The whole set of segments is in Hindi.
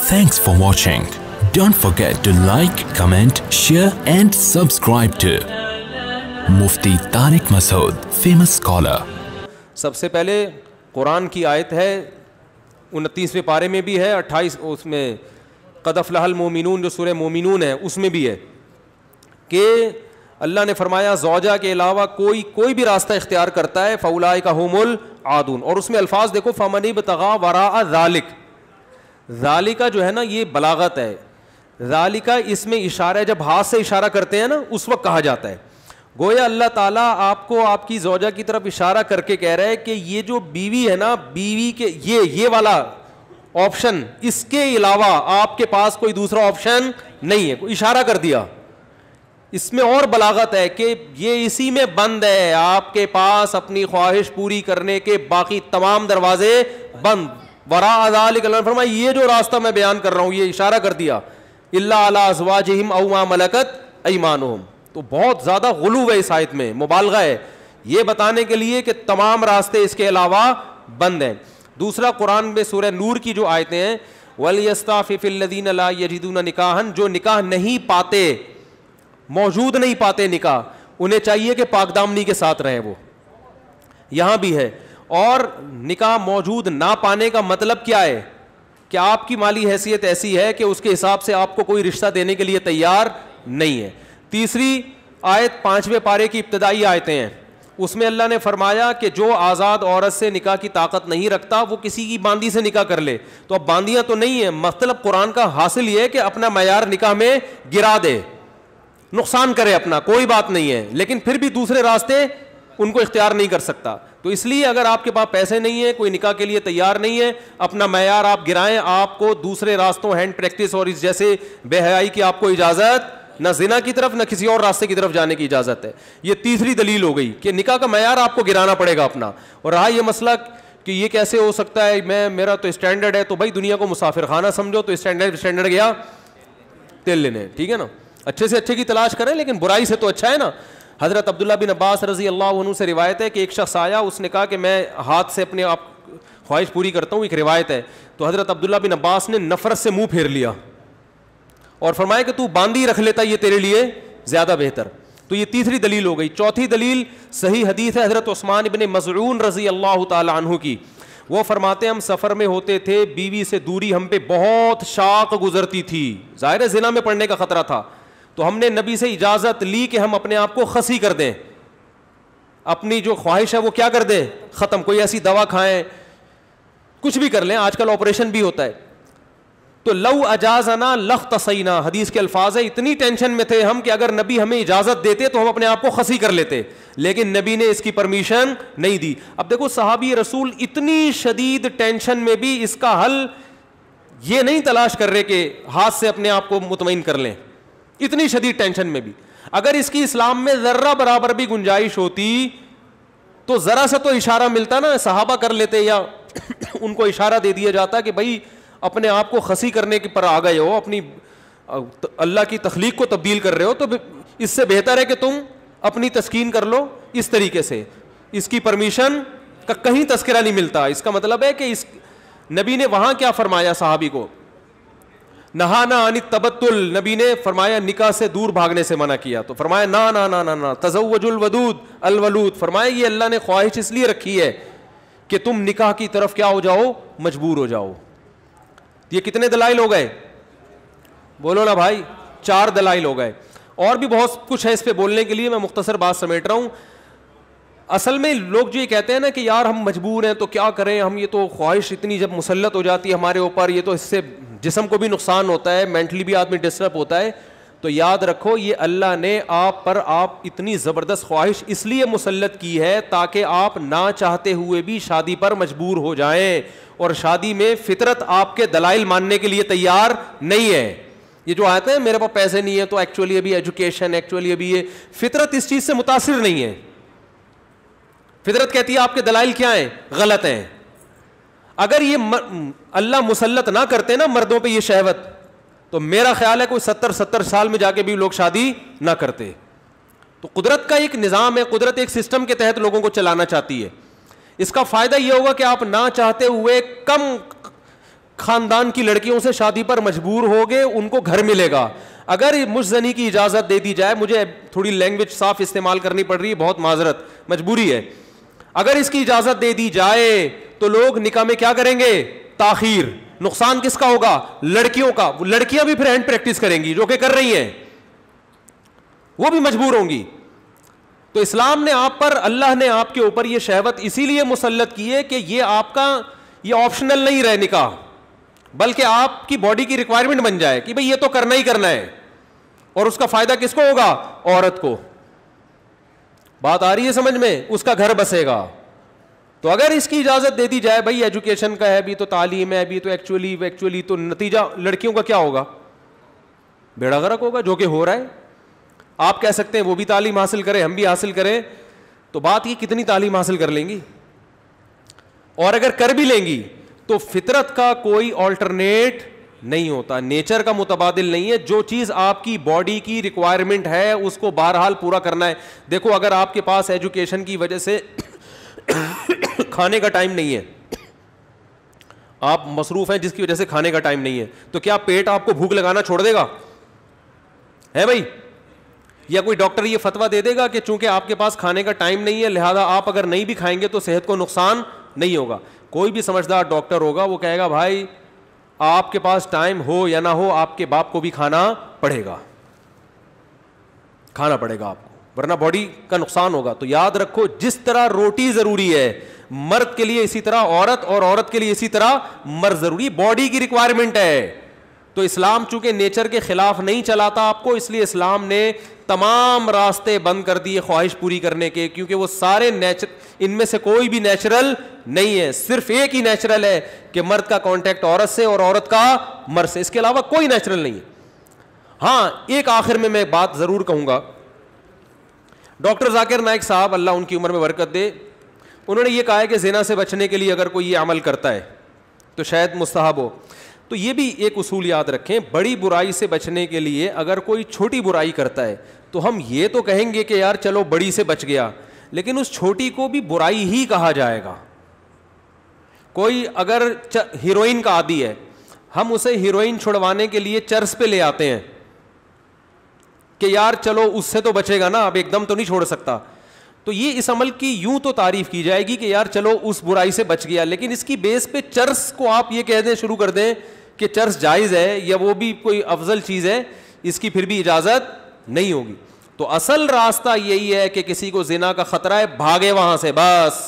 Thanks for watching. Don't forget to like, comment, share and subscribe to Mufti Tariq Masood, famous scholar. सबसे पहले कुरान की आयत है 29वें पारे में भी है 28 उसमें कदफ़लाहल मोमिनून जो सूर्य मोमिनून है उसमें भी है कि अल्लाह ने फरमाया जौजा के अलावा कोई कोई भी रास्ता इख्तियार करता है फ़ौलाए का होमुल आदून और उसमें अल्फाज देखो फमनी बतगा वरा जालिक जालिका जो है ना ये बलागत है जालिका इसमें इशारा है जब हाथ से इशारा करते हैं ना उस वक्त कहा जाता है गोया अल्लाह ताला आपको आपकी जोजा की तरफ इशारा करके कह रहा है कि ये जो बीवी है ना बीवी के ये ये वाला ऑप्शन इसके अलावा आपके पास कोई दूसरा ऑप्शन नहीं है इशारा कर दिया इसमें और बलागत है कि ये इसी में बंद है आपके पास अपनी ख्वाहिश पूरी करने के बाकी तमाम दरवाजे बंद वरा अजाल फरमा ये जो रास्ता मैं बयान कर रहा हूँ ये इशारा कर दिया अलाजवाजहिम अवमा मलकत ईमान तो बहुत ज़्यादा गुलू है इस आयत में मुबालगा है ये बताने के लिए कि तमाम रास्ते इसके अलावा बंद हैं दूसरा कुरान में सूर नूर की जो आयतें हैं वलयस्ताफ़िफ़िल्लिन यजिदून निकाहन जो निकाह नहीं पाते मौजूद नहीं पाते निकाह उन्हें चाहिए कि पाकदामनी के साथ रहें वो यहाँ भी है और निकाह मौजूद ना पाने का मतलब क्या है कि आपकी माली हैसियत ऐसी है कि उसके हिसाब से आपको कोई रिश्ता देने के लिए तैयार नहीं है तीसरी आयत पांचवें पारे की इब्तदाई आयतें हैं उसमें अल्लाह ने फरमाया कि जो आज़ाद औरत से निकाह की ताकत नहीं रखता वो किसी की बांदी से निकाह कर ले तो अब बांदियाँ तो नहीं है मतलब कुरान का हासिल ये है कि अपना मैार निकाह में गिरा दे नुकसान करे अपना कोई बात नहीं है लेकिन फिर भी दूसरे रास्ते उनको इख्तियार नहीं कर सकता तो इसलिए अगर आपके पास पैसे नहीं है कोई निकाह के लिए तैयार नहीं है अपना मैार आप गिराएं आपको दूसरे रास्तों हैंड प्रैक्टिस और इस जैसे बेहयाई की आपको इजाज़त ना जिना की तरफ ना किसी और रास्ते की तरफ जाने की इजाज़त है यह तीसरी दलील हो गई कि निका का मैार आपको गिराना पड़ेगा अपना और रहा यह मसला कि ये कैसे हो सकता है मैं मेरा तो स्टैंडर्ड है तो भाई दुनिया को मुसाफिर खाना समझो तो स्टैंडर्ड स्टैंडर्ड गया तेल लेने ठीक है ना अच्छे से अच्छे की तलाश करें लेकिन बुराई से तो अच्छा है ना हज़रत अब्दुल्ला बिन अब्बास रजी अल्लाह से रिवायत है कि एक शख्स आया उसने कहा कि मैं हाथ से अपने आप ख्वाहिश पूरी करता हूँ एक रिवायत है तो हज़रत अब्दुल्ला बिन अब्बास ने नफ़रत से मुँह फेर लिया और फरमाया कि तू बांधी रख लेता ये तेरे लिए ज़्यादा बेहतर तो ये तीसरी दलील हो गई चौथी दलील सही हदीस है हज़रत उस्मान इबन मजरून रजी अल्लाह तु की वो फरमाते हम सफ़र में होते थे बीवी से दूरी हम पे बहुत शाक गुजरती थी ज़ाहिर है ज़िला में पड़ने का ख़तरा था तो हमने नबी से इजाज़त ली कि हम अपने आप को खसी कर दें अपनी जो ख्वाहिश है वो क्या कर दें ख़त्म कोई ऐसी दवा खाएं कुछ भी कर लें आजकल ऑपरेशन भी होता है तो लव अजाजना लख तसैना हदीस के अल्फाज है इतनी टेंशन में थे हम कि अगर नबी हमें इजाज़त देते तो हम अपने आप को खसी कर लेते लेकिन नबी ने इसकी परमिशन नहीं दी अब देखो साहबी रसूल इतनी शदीद टेंशन में भी इसका हल ये नहीं तलाश कर रहे कि हाथ से अपने आप को मुतमिन कर लें इतनी शदीद टेंशन में भी अगर इसकी इस्लाम में ज़र्रा बराबर भी गुंजाइश होती तो ज़रा सा तो इशारा मिलता ना सहाबा कर लेते या उनको इशारा दे दिया जाता कि भाई अपने आप को खसी करने के पर आ गए हो अपनी अल्लाह की तख्लीक को तब्दील कर रहे हो तो इससे बेहतर है कि तुम अपनी तस्कीन कर लो इस तरीके से इसकी परमिशन का कहीं तस्करा नहीं मिलता इसका मतलब है कि इस नबी ने वहाँ क्या फरमाया साहबी को नहाना अनित तबतुल नबी ने फरमाया निकाह से दूर भागने से मना किया तो फरमाया ना ना ना ना ना तजवजुल वदूद अलवलूद फरमाया ये अल्लाह ने ख्वाहिश इसलिए रखी है कि तुम निकाह की तरफ क्या हो जाओ मजबूर हो जाओ ये कितने दलाई लोग गए बोलो ना भाई चार दलाइल हो गए और भी बहुत कुछ है इस पर बोलने के लिए मैं मुख्तसर बात समेट रहा हूँ असल में लोग जो ये कहते हैं ना कि यार हम मजबूर हैं तो क्या करें हम ये तो ख्वाहिश इतनी जब मुसलत हो जाती है हमारे ऊपर ये तो इससे जिसम को भी नुकसान होता है मैंटली भी आदमी डिस्टर्ब होता है तो याद रखो ये अल्लाह ने आप पर आप इतनी ज़बरदस्त ख्वाहिश इसलिए मुसलत की है ताकि आप ना चाहते हुए भी शादी पर मजबूर हो जाए और शादी में फितरत आपके दलाइल मानने के लिए तैयार नहीं है ये जो आते हैं मेरे पास पैसे नहीं है तो एक्चुअली अभी एजुकेशन एक्चुअली अभी ये फितरत इस चीज़ से मुतासर नहीं है फितरत कहती है आपके दलाइल क्या हैं गलत हैं अगर ये अल्लाह मुसलत ना करते ना मर्दों पे ये शहवत तो मेरा ख्याल है कोई सत्तर सत्तर साल में जाके भी लोग शादी ना करते तो कुदरत का एक निज़ाम है कुदरत एक सिस्टम के तहत लोगों को चलाना चाहती है इसका फ़ायदा यह होगा कि आप ना चाहते हुए कम खानदान की लड़कियों से शादी पर मजबूर हो गए उनको घर मिलेगा अगर मुझ जनी की इजाज़त दे दी जाए मुझे थोड़ी लैंग्वेज साफ इस्तेमाल करनी पड़ रही है बहुत माजरत मजबूरी है अगर इसकी इजाजत दे दी जाए तो लोग निका में क्या करेंगे ताखिर नुकसान किसका होगा लड़कियों का लड़कियां भी फिर हैंड प्रैक्टिस करेंगी जो कि कर रही हैं वो भी मजबूर होंगी तो इस्लाम ने आप पर अल्लाह ने आपके ऊपर ये शहवत इसीलिए मुसलत की है कि ये आपका ये ऑप्शनल नहीं रहे निका बल्कि आपकी बॉडी की रिक्वायरमेंट बन जाए कि भाई ये तो करना ही करना है और उसका फायदा किसको होगा औरत को बात आ रही है समझ में उसका घर बसेगा तो अगर इसकी इजाजत दे दी जाए भाई एजुकेशन का है अभी तो तालीम है अभी तो एक्चुअली एक्चुअली तो नतीजा लड़कियों का क्या होगा बेड़ा गर्क होगा जो कि हो रहा है आप कह सकते हैं वो भी तालीम हासिल करें हम भी हासिल करें तो बात ये कितनी तालीम हासिल कर लेंगी और अगर कर भी लेंगी तो फितरत का कोई ऑल्टरनेट नहीं होता नेचर का मुतबादिल नहीं है जो चीज़ आपकी बॉडी की रिक्वायरमेंट है उसको बहरहाल पूरा करना है देखो अगर आपके पास एजुकेशन की वजह से खाने का टाइम नहीं है आप मसरूफ हैं जिसकी वजह से खाने का टाइम नहीं है तो क्या पेट आपको भूख लगाना छोड़ देगा है भाई या कोई डॉक्टर ये फतवा दे देगा कि चूंकि आपके पास खाने का टाइम नहीं है लिहाजा आप अगर नहीं भी खाएंगे तो सेहत को नुकसान नहीं होगा कोई भी समझदार डॉक्टर होगा वो कहेगा भाई आपके पास टाइम हो या ना हो आपके बाप को भी खाना पड़ेगा खाना पड़ेगा आपको वरना बॉडी का नुकसान होगा तो याद रखो जिस तरह रोटी जरूरी है मर्द के लिए इसी तरह औरत और औरत के लिए इसी तरह मर्द जरूरी बॉडी की रिक्वायरमेंट है तो इस्लाम चूंकि नेचर के खिलाफ नहीं चलाता आपको इसलिए इस्लाम ने तमाम रास्ते बंद कर दिए ख्वाहिश पूरी करने के क्योंकि वो सारे नेचर इनमें से कोई भी नेचुरल नहीं है सिर्फ एक ही नेचुरल है कि मर्द का कांटेक्ट औरत से और औरत का मर्द से इसके अलावा कोई नेचुरल नहीं है हाँ एक आखिर में मैं बात ज़रूर कहूंगा डॉक्टर जाकिर नायक साहब अल्लाह उनकी उम्र में बरकत दे उन्होंने यह कहा कि जेना से बचने के लिए अगर कोई ये अमल करता है तो शायद मुस्ताहब हो तो ये भी एक उसूल याद रखें बड़ी बुराई से बचने के लिए अगर कोई छोटी बुराई करता है तो हम ये तो कहेंगे कि यार चलो बड़ी से बच गया लेकिन उस छोटी को भी बुराई ही कहा जाएगा कोई अगर हीरोइन का आदि है हम उसे हीरोइन छुड़वाने के लिए चर्च पे ले आते हैं कि यार चलो उससे तो बचेगा ना अब एकदम तो नहीं छोड़ सकता तो ये इस अमल की यूं तो तारीफ की जाएगी कि यार चलो उस बुराई से बच गया लेकिन इसकी बेस पे चर्स को आप ये कह दें शुरू कर दें कि चर्च जायज़ है या वो भी कोई अफजल चीज़ है इसकी फिर भी इजाज़त नहीं होगी तो असल रास्ता यही है कि किसी को जिना का ख़तरा है भागे वहां से बस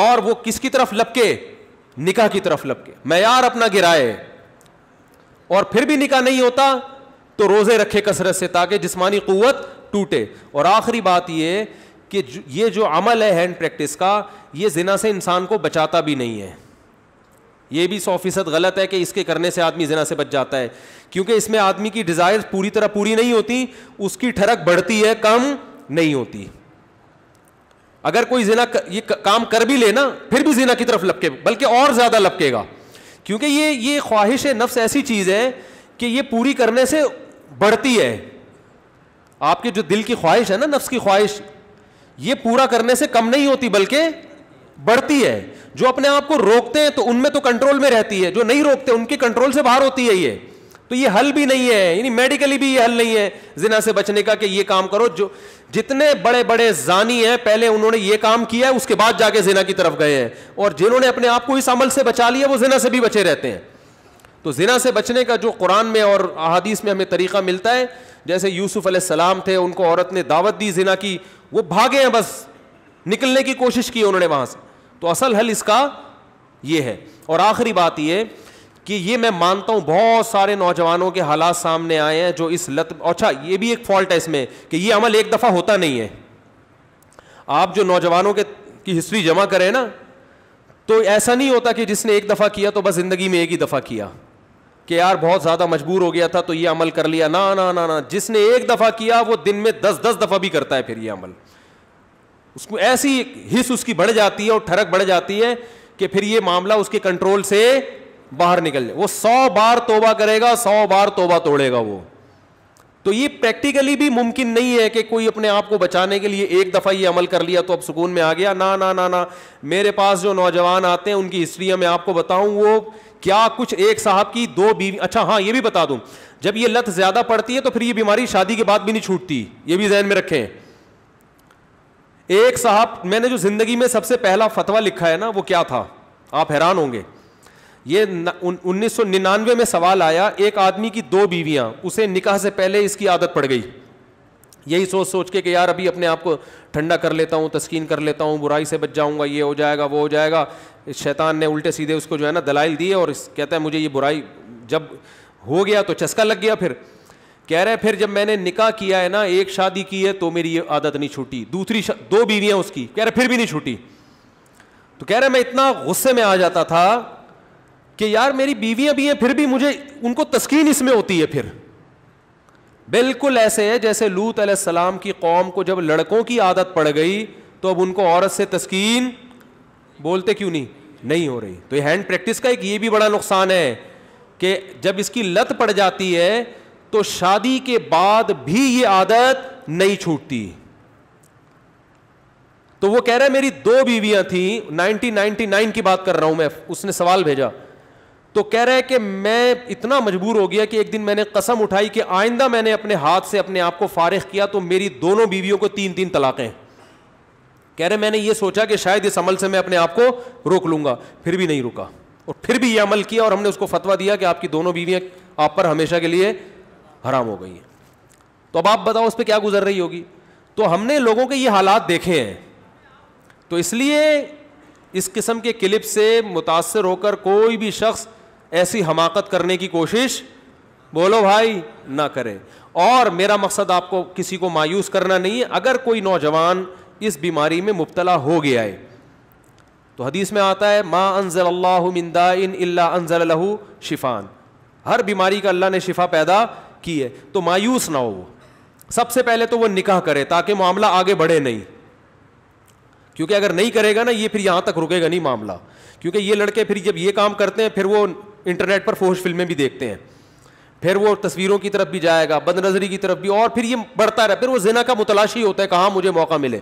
और वो किसकी तरफ लपके निकाह की तरफ लपके मैार अपना गिराए और फिर भी निकाह नहीं होता तो रोज़े रखे कसरत से ताकि जिस्मानी क़वत टूटे और आखिरी बात ये कि ये जो अमल है हैंड प्रैक्टिस का ये जिना से इंसान को बचाता भी नहीं है ये भी सौ फीसद गलत है कि इसके करने से आदमी जना से बच जाता है क्योंकि इसमें आदमी की डिज़ायर पूरी तरह पूरी नहीं होती उसकी ठरक बढ़ती है कम नहीं होती अगर कोई जिना कर, ये काम कर भी लेना फिर भी जिना की तरफ लपके बल्कि और ज़्यादा लपकेगा क्योंकि ये ये ख्वाहिश नफ्स ऐसी चीज़ है कि ये पूरी करने से बढ़ती है आपके जो दिल की ख्वाहिश है ना नफ्स की ख्वाहिश ये पूरा करने से कम नहीं होती बल्कि बढ़ती है जो अपने आप को रोकते हैं तो उनमें तो कंट्रोल में रहती है जो नहीं रोकते उनके कंट्रोल से बाहर होती है ये तो ये हल भी नहीं है यानी मेडिकली भी ये हल नहीं है जिना से बचने का कि ये काम करो जो जितने बड़े बड़े जानी हैं पहले उन्होंने ये काम किया है उसके बाद जाके जिना की तरफ गए हैं और जिन्होंने अपने आप को इस अमल से बचा लिया वो जिना से भी बचे रहते हैं तो जिना से बचने का जो कुरान में और अहादीस में हमें तरीका मिलता है जैसे यूसुफ अलैहिस्सलाम थे उनको औरत ने दावत दी जिना की वो भागे हैं बस निकलने की कोशिश की उन्होंने वहां से तो असल हल इसका यह है और आखिरी बात यह कि ये मैं मानता हूं बहुत सारे नौजवानों के हालात सामने आए हैं जो इस लत अच्छा ये भी एक फॉल्ट है इसमें कि ये अमल एक दफ़ा होता नहीं है आप जो नौजवानों के की हिस्ट्री जमा करें ना तो ऐसा नहीं होता कि जिसने एक दफ़ा किया तो बस ज़िंदगी में एक ही दफ़ा किया कि यार बहुत ज़्यादा मजबूर हो गया था तो यह अमल कर लिया ना ना ना ना जिसने एक दफ़ा किया वो दिन में दस दस दफ़ा भी करता है फिर यह अमल उसको ऐसी हिस उसकी बढ़ जाती है और ठरक बढ़ जाती है कि फिर ये मामला उसके कंट्रोल से बाहर निकल जाए वो सौ बार तोबा करेगा सौ बार तोबा तोड़ेगा वो तो ये प्रैक्टिकली भी मुमकिन नहीं है कि कोई अपने आप को बचाने के लिए एक दफ़ा ये अमल कर लिया तो अब सुकून में आ गया ना ना ना ना मेरे पास जो नौजवान आते हैं उनकी हिस्ट्री मैं आपको बताऊं वो क्या कुछ एक साहब की दो बीवी अच्छा हाँ ये भी बता दूं जब ये लत ज़्यादा पड़ती है तो फिर ये बीमारी शादी के बाद भी नहीं छूटती ये भी जहन में रखें एक साहब मैंने जो ज़िंदगी में सबसे पहला फतवा लिखा है ना वो क्या था आप हैरान होंगे ये उन्नीस सौ में सवाल आया एक आदमी की दो बीवियां उसे निकाह से पहले इसकी आदत पड़ गई यही सोच सोच के कि यार अभी अपने आप को ठंडा कर लेता हूँ तस्कीन कर लेता हूँ बुराई से बच जाऊँगा ये हो जाएगा वो हो जाएगा इस शैतान ने उल्टे सीधे उसको जो है ना दलाइल दिए और कहता है मुझे ये बुराई जब हो गया तो चस्का लग गया फिर कह रहे फिर जब मैंने निकाह किया है ना एक शादी की है तो मेरी ये आदत नहीं छूटी दूसरी दो बीवियां उसकी कह रहे फिर भी नहीं छूटी तो कह रहे मैं इतना गुस्से में आ जाता था कि यार मेरी बीवियां भी हैं फिर भी मुझे उनको तस्कीन इसमें होती है फिर बिल्कुल ऐसे है जैसे लूत सलाम की कौम को जब लड़कों की आदत पड़ गई तो अब उनको औरत से तस्कीन बोलते क्यों नहीं नहीं हो रही तो ये हैंड प्रैक्टिस का एक ये भी बड़ा नुकसान है कि जब इसकी लत पड़ जाती है तो शादी के बाद भी ये आदत नहीं छूटती तो वो कह रहा है मेरी दो बीवियां थी 1999 की बात कर रहा हूं मैं उसने सवाल भेजा तो कह रहा है कि मैं इतना मजबूर हो गया कि एक दिन मैंने कसम उठाई कि आइंदा मैंने अपने हाथ से अपने आप को फारिग किया तो मेरी दोनों बीवियों को तीन तीन तलाकें कह रहे मैंने ये सोचा कि शायद इस अमल से मैं अपने आप को रोक लूंगा फिर भी नहीं रुका और फिर भी यह अमल किया और हमने उसको फतवा दिया कि आपकी दोनों बीवियां आप पर हमेशा के लिए हराम हो गई है तो अब आप बताओ उस पर क्या गुजर रही होगी तो हमने लोगों के ये हालात देखे हैं तो इसलिए इस किस्म के क्लिप से मुतासर होकर कोई भी शख्स ऐसी हमाकत करने की कोशिश बोलो भाई ना करे और मेरा मकसद आपको किसी को मायूस करना नहीं है अगर कोई नौजवान इस बीमारी में मुबतला हो गया है तो हदीस में आता है माँ अनजल्लामिंदा इन अनजल शिफ़ान हर बीमारी का अल्लाह ने शिफ़ा पैदा की है तो मायूस ना हो वो सबसे पहले तो वो निकाह करे ताकि मामला आगे बढ़े नहीं क्योंकि अगर नहीं करेगा ना ये फिर यहां तक रुकेगा नहीं मामला क्योंकि ये लड़के फिर जब ये काम करते हैं फिर वो इंटरनेट पर फोश फिल्में भी देखते हैं फिर वो तस्वीरों की तरफ भी जाएगा बदनजरी की तरफ भी और फिर ये बढ़ता रहा फिर वो जिना का मुतलाशी होता है कहाँ मुझे मौका मिले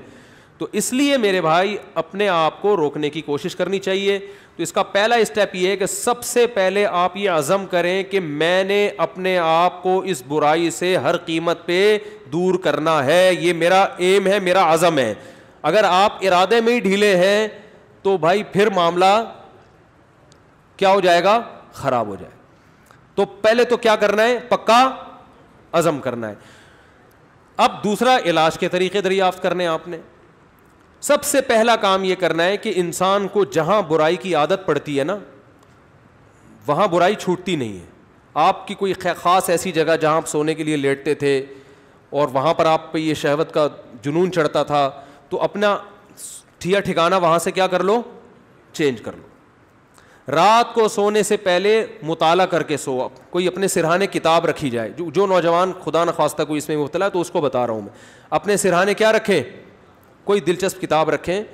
तो इसलिए मेरे भाई अपने आप को रोकने की कोशिश करनी चाहिए तो इसका पहला स्टेप यह है कि सबसे पहले आप ये आजम करें कि मैंने अपने आप को इस बुराई से हर कीमत पे दूर करना है ये मेरा एम है मेरा आजम है अगर आप इरादे में ही ढीले हैं तो भाई फिर मामला क्या हो जाएगा ख़राब हो जाए तो पहले तो क्या करना है पक्का अज़म करना है अब दूसरा इलाज के तरीके दरियाफ्त करने आपने सबसे पहला काम यह करना है कि इंसान को जहां बुराई की आदत पड़ती है ना वहां बुराई छूटती नहीं है आपकी कोई ख़ास ऐसी जगह जहां आप सोने के लिए लेटते थे और वहां पर आप पे ये शहवत का जुनून चढ़ता था तो अपना ठिया ठिकाना वहां से क्या कर लो चेंज कर लो रात को सोने से पहले मुताला करके सो आप कोई अपने सिरहाने किताब रखी जाए जो जो नौजवान खुदा न खास्ता कोई इसमें मुबतला तो उसको बता रहा हूँ मैं अपने सिरहाने क्या रखें कोई दिलचस्प किताब रखें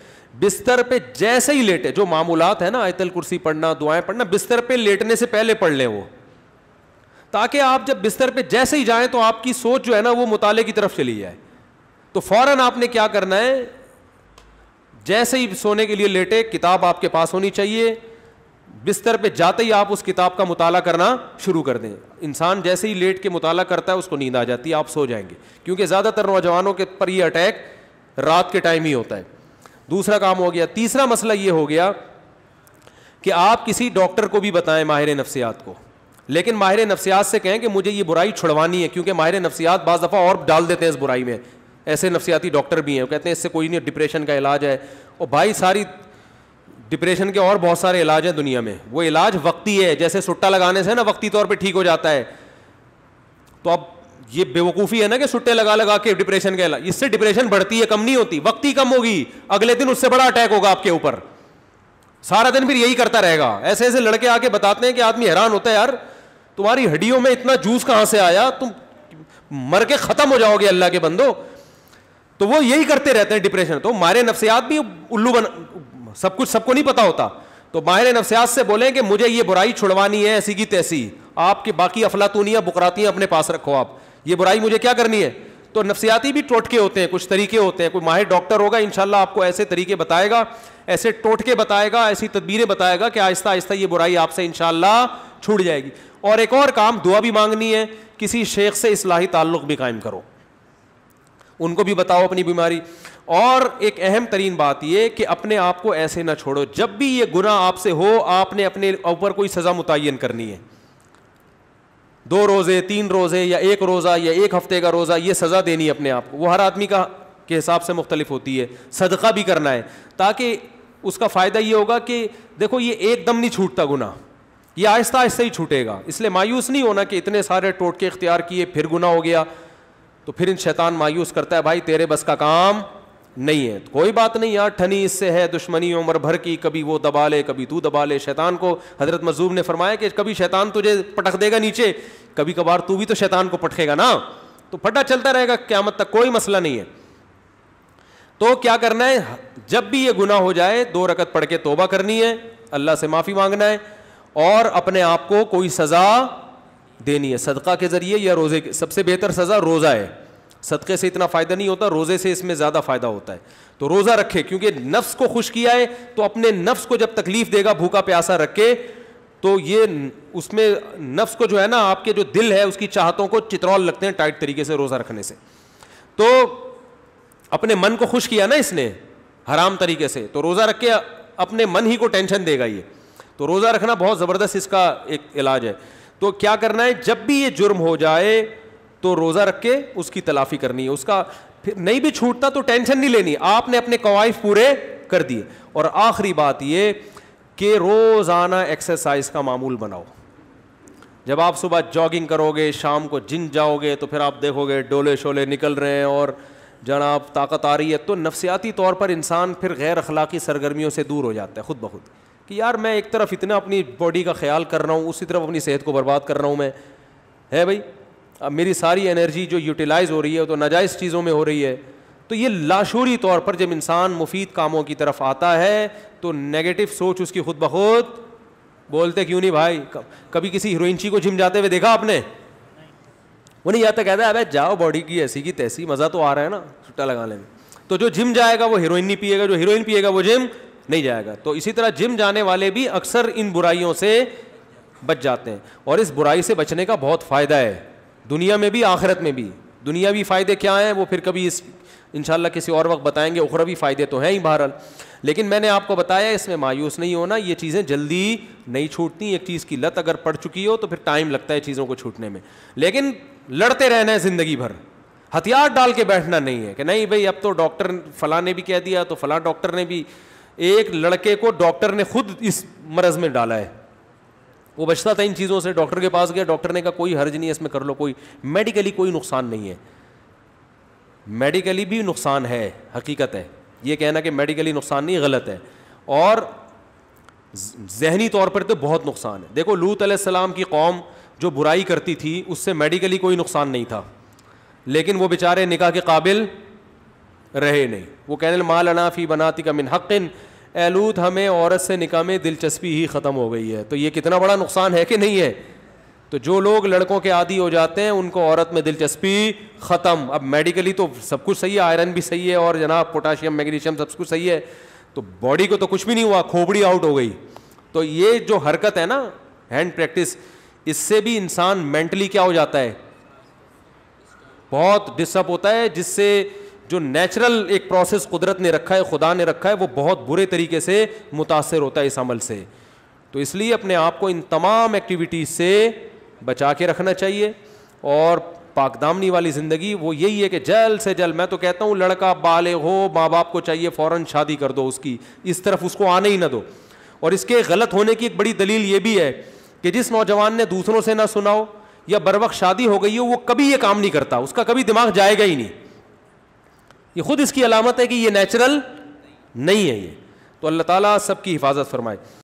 बिस्तर पे जैसे ही लेटे जो मामूलात है ना आयतल कुर्सी पढ़ना दुआएं पढ़ना बिस्तर पे लेटने से पहले पढ़ लें वो ताकि आप जब बिस्तर पे जैसे ही जाएं तो आपकी सोच जो है ना वो मुताले की तरफ चली जाए तो फौरन आपने क्या करना है जैसे ही सोने के लिए लेटे किताब आपके पास होनी चाहिए बिस्तर पे जाते ही आप उस किताब का मुताला करना शुरू कर दें इंसान जैसे ही लेट के मुताला करता है उसको नींद आ जाती है आप सो जाएंगे क्योंकि ज़्यादातर नौजवानों के पर यह अटैक रात के टाइम ही होता है दूसरा काम हो गया तीसरा मसला ये हो गया कि आप किसी डॉक्टर को भी बताएं माहिर नफसियात को लेकिन माहिर नफसियात से कहें कि मुझे ये बुराई छुड़वानी है क्योंकि माहिर नफसियात बज़ दफ़ा और डाल देते हैं इस बुराई में ऐसे नफसियाती डॉक्टर भी हैं कहते हैं इससे कोई नहीं डिप्रेशन का इलाज है और भाई सारी डिप्रेशन के और बहुत सारे इलाज हैं दुनिया में वो इलाज वक्ती है जैसे सुट्टा लगाने से ना वक्ती तौर पर ठीक हो जाता है तो अब ये बेवकूफ़ी है ना कि सुट्टे लगा लगा के डिप्रेशन कहला इससे डिप्रेशन बढ़ती है कम नहीं होती वक्त ही कम होगी अगले दिन उससे बड़ा अटैक होगा आपके ऊपर सारा दिन फिर यही करता रहेगा ऐसे ऐसे लड़के आके बताते हैं कि आदमी हैरान होता है यार तुम्हारी हड्डियों में इतना जूस कहां से आया तुम मर के ख़त्म हो जाओगे अल्लाह के बंदो तो वो यही करते रहते हैं डिप्रेशन तो मारे नफसियात भी उल्लू बन सब कुछ सबको नहीं पता होता तो माहिर नफसियात से बोले कि मुझे ये बुराई छुड़वानी है ऐसी की तैसी आपके बाकी अफलातूनिया बुकरातियाँ अपने पास रखो आप ये बुराई मुझे क्या करनी है तो नफसियाती भी टोटके होते हैं कुछ तरीके होते हैं कोई माहिर डॉक्टर होगा इन शाला आपको ऐसे तरीके बताएगा ऐसे टोटके बताएगा ऐसी तदबीरें बताएगा कि आहिस्ता आहिस्ता ये बुराई आपसे इन छूट जाएगी और एक और काम दुआ भी मांगनी है किसी शेख से इसलाही ताल्लुक भी कायम करो उनको भी बताओ अपनी बीमारी और एक अहम तरीन बात यह कि अपने आप को ऐसे ना छोड़ो जब भी ये गुना आपसे हो आपने अपने ऊपर कोई सज़ा मुतन करनी है दो रोज़े तीन रोज़े या एक रोज़ा या एक हफ्ते का रोज़ा ये सज़ा देनी है अपने आप को वो हर आदमी का के हिसाब से मुख्तलिफ होती है सदका भी करना है ताकि उसका फ़ायदा ये होगा कि देखो ये एकदम नहीं छूटता गुना यह आहिस्ता आहिस्ता ही छूटेगा इसलिए मायूस नहीं होना कि इतने सारे टोटके इख्तियार किए फिर गुना हो गया तो फिर इन शैतान मायूस करता है भाई तेरे बस का काम नहीं है तो कोई बात नहीं यार ठनी इससे है दुश्मनी उम्र भर की कभी वो दबा ले कभी तू दबा ले शैतान को हजरत मजूब ने फरमाया कि कभी शैतान तुझे पटक देगा नीचे कभी कभार तू भी तो शैतान को पटकेगा ना तो फटा चलता रहेगा क्या मत तक कोई मसला नहीं है तो क्या करना है जब भी ये गुना हो जाए दो रकत पढ़ के तोबा करनी है अल्लाह से माफ़ी मांगना है और अपने आप को कोई सज़ा देनी है सदका के ज़रिए या रोज़े के सबसे बेहतर सज़ा रोज़ा है सदक़े से इतना फ़ायदा नहीं होता रोज़े से इसमें ज़्यादा फ़ायदा होता है तो रोज़ा रखे क्योंकि नफ्स को खुश किया है तो अपने नफ्स को जब तकलीफ़ देगा भूखा प्यासा रखे तो ये उसमें नफ्स को जो है ना आपके जो दिल है उसकी चाहतों को चित्रौल लगते हैं टाइट तरीके से रोज़ा रखने से तो अपने मन को खुश किया ना इसने हराम तरीके से तो रोज़ा रख के अपने मन ही को टेंशन देगा ये तो रोज़ा रखना बहुत ज़बरदस्त इसका एक इलाज है तो क्या करना है जब भी ये जुर्म हो जाए तो रोज़ा रख के उसकी तलाफी करनी है उसका फिर नहीं भी छूटता तो टेंशन नहीं लेनी आपने अपने कवाइफ पूरे कर दिए और आखिरी बात ये कि रोज़ाना एक्सरसाइज का मामूल बनाओ जब आप सुबह जॉगिंग करोगे शाम को जिम जाओगे तो फिर आप देखोगे डोले शोले निकल रहे हैं और आप ताकत आ रही है तो नफसियाती तौर पर इंसान फिर गैर अखलाकी सरगर्मियों से दूर हो जाता है खुद ब खुद कि यार मैं एक तरफ इतना अपनी बॉडी का ख्याल कर रहा हूँ उसी तरफ अपनी सेहत को बर्बाद कर रहा हूँ मैं है भाई अब मेरी सारी एनर्जी जो यूटिलाइज़ हो रही है तो नाजायज़ चीज़ों में हो रही है तो ये लाशूरी तौर पर जब इंसान मुफीद कामों की तरफ आता है तो नेगेटिव सोच उसकी खुद बखुद बोलते क्यों नहीं भाई कभी किसी हीरोइनची को जिम जाते हुए देखा आपने वो नहीं आता तो कहता है अबे जाओ बॉडी की ऐसी की तैसी मज़ा तो आ रहा है ना छुट्टा लगाने में तो जो जिम जाएगा वो हीरोइन नहीं पिएगा जो हीरोइन पिएगा वो जिम नहीं जाएगा तो इसी तरह जिम जाने वाले भी अक्सर इन बुराइयों से बच जाते हैं और इस बुराई से बचने का बहुत फ़ायदा है दुनिया में भी आखिरत में भी दुनिया भी फ़ायदे क्या हैं वो फिर कभी इस इन किसी और वक्त बताएंगे उखरवी फ़ायदे तो हैं ही बहरहाल लेकिन मैंने आपको बताया इसमें मायूस नहीं होना ये चीज़ें जल्दी नहीं छूटती एक चीज़ की लत अगर पड़ चुकी हो तो फिर टाइम लगता है चीज़ों को छूटने में लेकिन लड़ते रहना है ज़िंदगी भर हथियार डाल के बैठना नहीं है कि नहीं भाई अब तो डॉक्टर फलाँ ने भी कह दिया तो फलाँ डॉक्टर ने भी एक लड़के को डॉक्टर ने खुद इस मरज़ में डाला है वो बचता था इन चीज़ों से डॉक्टर के पास गया डॉक्टर ने कहा कोई हर्ज नहीं है इसमें कर लो कोई मेडिकली कोई नुकसान नहीं है मेडिकली भी नुकसान है हकीकत है ये कहना कि मेडिकली नुकसान नहीं गलत है और जहनी तौर पर तो बहुत नुकसान है देखो लूत सलाम की कौम जो बुराई करती थी उससे मेडिकली कोई नुकसान नहीं था लेकिन वो बेचारे निकाह के काबिल रहे नहीं वो कहने माल अनाफ़ी बनाती का मिन हक़ एलूत हमें औरत से निका में दिलचस्पी ही ख़त्म हो गई है तो ये कितना बड़ा नुकसान है कि नहीं है तो जो लोग लड़कों के आदि हो जाते हैं उनको औरत में दिलचस्पी ख़त्म अब मेडिकली तो सब कुछ सही है आयरन भी सही है और जनाब पोटाशियम मैग्नीशियम सब कुछ सही है तो बॉडी को तो कुछ भी नहीं हुआ खोपड़ी आउट हो गई तो ये जो हरकत है ना हैंड प्रैक्टिस इससे भी इंसान मेंटली क्या हो जाता है बहुत डिस्टर्ब होता है जिससे जो नेचुरल एक प्रोसेस कुदरत ने रखा है खुदा ने रखा है वो बहुत बुरे तरीके से मुतासर होता है इस अमल से तो इसलिए अपने आप को इन तमाम एक्टिविटीज़ से बचा के रखना चाहिए और पाकदामनी वाली ज़िंदगी वो यही है कि जल्द से जल्द मैं तो कहता हूँ लड़का बाले हो माँ बाप को चाहिए फ़ौर शादी कर दो उसकी इस तरफ उसको आने ही ना दो और इसके गलत होने की एक बड़ी दलील ये भी है कि जिस नौजवान ने दूसरों से ना सुनाओ या बर वक्त शादी हो गई हो वो कभी ये काम नहीं करता उसका कभी दिमाग जाएगा ही नहीं ये खुद इसकी अलामत है कि ये नेचुरल नहीं है ये तो अल्लाह ताला सबकी हिफाजत फरमाए